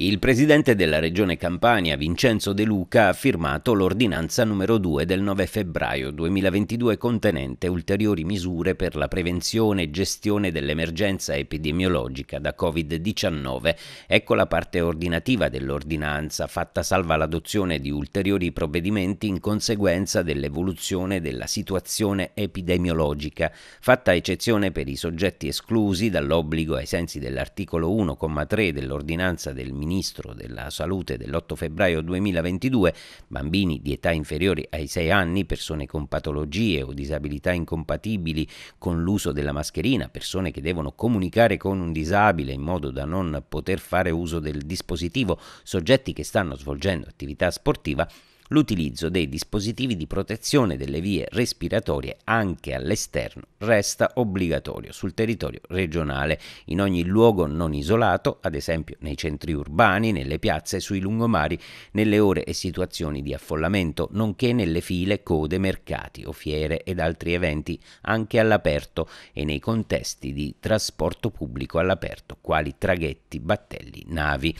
Il presidente della regione Campania, Vincenzo De Luca, ha firmato l'ordinanza numero 2 del 9 febbraio 2022 contenente ulteriori misure per la prevenzione e gestione dell'emergenza epidemiologica da Covid-19. Ecco la parte ordinativa dell'ordinanza, fatta salva l'adozione di ulteriori provvedimenti in conseguenza dell'evoluzione della situazione epidemiologica, fatta eccezione per i soggetti esclusi dall'obbligo ai sensi dell'articolo 1,3 dell'ordinanza del Ministero ministro della salute dell'8 febbraio 2022, bambini di età inferiore ai 6 anni, persone con patologie o disabilità incompatibili con l'uso della mascherina, persone che devono comunicare con un disabile in modo da non poter fare uso del dispositivo, soggetti che stanno svolgendo attività sportiva, l'utilizzo dei dispositivi di protezione delle vie respiratorie anche all'esterno resta obbligatorio sul territorio regionale, in ogni luogo non isolato, ad esempio nei centri urbani, nelle piazze, sui lungomari, nelle ore e situazioni di affollamento, nonché nelle file, code, mercati o fiere ed altri eventi anche all'aperto e nei contesti di trasporto pubblico all'aperto, quali traghetti, battelli, navi.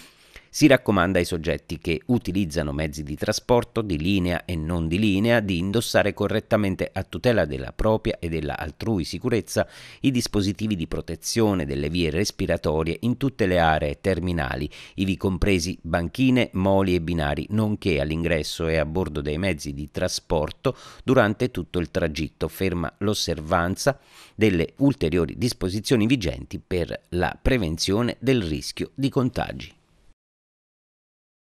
Si raccomanda ai soggetti che utilizzano mezzi di trasporto di linea e non di linea di indossare correttamente a tutela della propria e della altrui sicurezza i dispositivi di protezione delle vie respiratorie in tutte le aree terminali, ivi compresi banchine, moli e binari, nonché all'ingresso e a bordo dei mezzi di trasporto durante tutto il tragitto, ferma l'osservanza delle ulteriori disposizioni vigenti per la prevenzione del rischio di contagi.